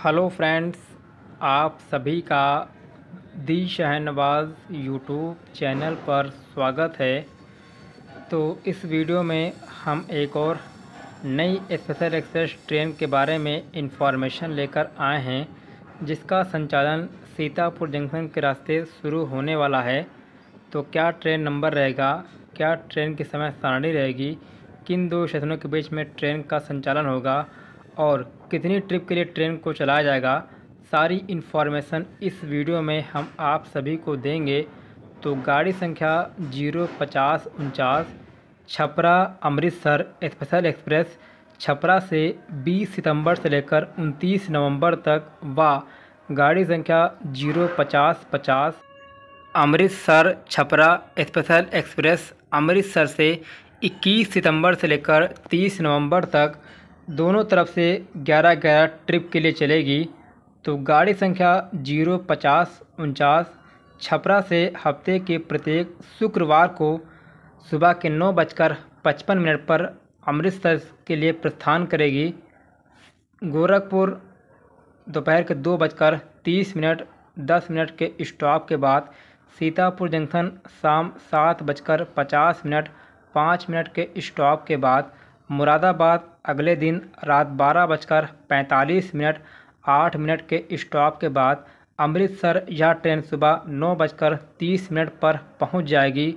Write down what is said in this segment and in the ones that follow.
hello friends आप सभी का दी शहनवाज यूट्यूब चैनल पर स्वागत है तो इस वीडियो में हम एक और नई स्पेशल एक्सप्रेस ट्रेन के बारे में इंफॉर्मेशन लेकर आए हैं जिसका संचालन सीतापुर जंक्शन के रास्ते शुरू होने वाला है तो क्या ट्रेन नंबर रहेगा क्या ट्रेन की समय सारणी रहेगी किन दो स्टेशनों के बीच में ट्रेन का संचालन होगा और कितनी ट्रिप के लिए ट्रेन को चलाया जाएगा सारी इन्फॉर्मेशन इस वीडियो में हम आप सभी को देंगे तो गाड़ी संख्या जीरो पचास उनचास छपरा अमृतसर स्पेशल एक्सप्रेस छपरा से 20 सितंबर से लेकर 29 नवंबर तक व गाड़ी संख्या जीरो पचास पचास अमृतसर छपरा स्पेशल एक्सप्रेस अमृतसर से 21 सितंबर से लेकर 30 नवंबर तक दोनों तरफ से ग्यारह ग्यारह ट्रिप के लिए चलेगी तो गाड़ी संख्या जीरो पचास उनचास छपरा से हफ्ते के प्रत्येक शुक्रवार को सुबह के नौ बजकर पचपन मिनट पर अमृतसर के लिए प्रस्थान करेगी गोरखपुर दोपहर के दो बजकर तीस मिनट दस मिनट के स्टॉप के बाद सीतापुर जंक्शन शाम सात बजकर पचास मिनट पाँच मिनट के स्टॉप के बाद मुरादाबाद अगले दिन रात बारह बजकर पैंतालीस मिनट आठ मिनट के स्टॉप के बाद अमृतसर यह ट्रेन सुबह नौ बजकर तीस मिनट पर पहुंच जाएगी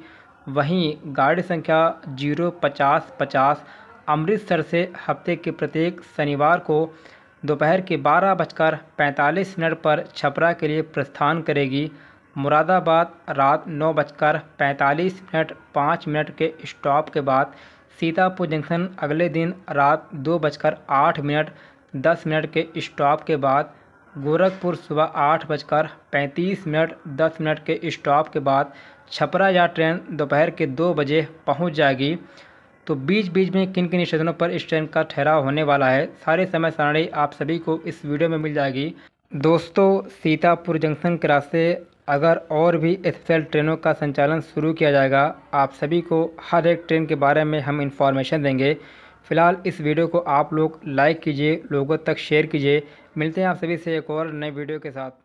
वहीं गाड़ी संख्या जीरो पचास पचास अमृतसर से हफ्ते के प्रत्येक शनिवार को दोपहर के बारह बजकर पैंतालीस मिनट पर छपरा के लिए प्रस्थान करेगी मुरादाबाद रात नौ बजकर पैंतालीस मिनट पाँच मिनट के स्टॉप के बाद सीतापुर जंक्शन अगले दिन रात दो बजकर आठ मिनट दस मिनट के स्टॉप के बाद गोरखपुर सुबह आठ बजकर पैंतीस मिनट दस मिनट के स्टॉप के बाद छपरा या ट्रेन दोपहर के दो बजे पहुंच जाएगी तो बीच बीच में किन किन स्टेशनों पर इस ट्रेन का ठहराव होने वाला है सारे समय सारणी आप सभी को इस वीडियो में मिल जाएगी दोस्तों सीतापुर जंक्शन के रास्ते अगर और भी स्पेशल ट्रेनों का संचालन शुरू किया जाएगा आप सभी को हर एक ट्रेन के बारे में हम इंफॉर्मेशन देंगे फ़िलहाल इस वीडियो को आप लोग लाइक कीजिए लोगों तक शेयर कीजिए मिलते हैं आप सभी से एक और नए वीडियो के साथ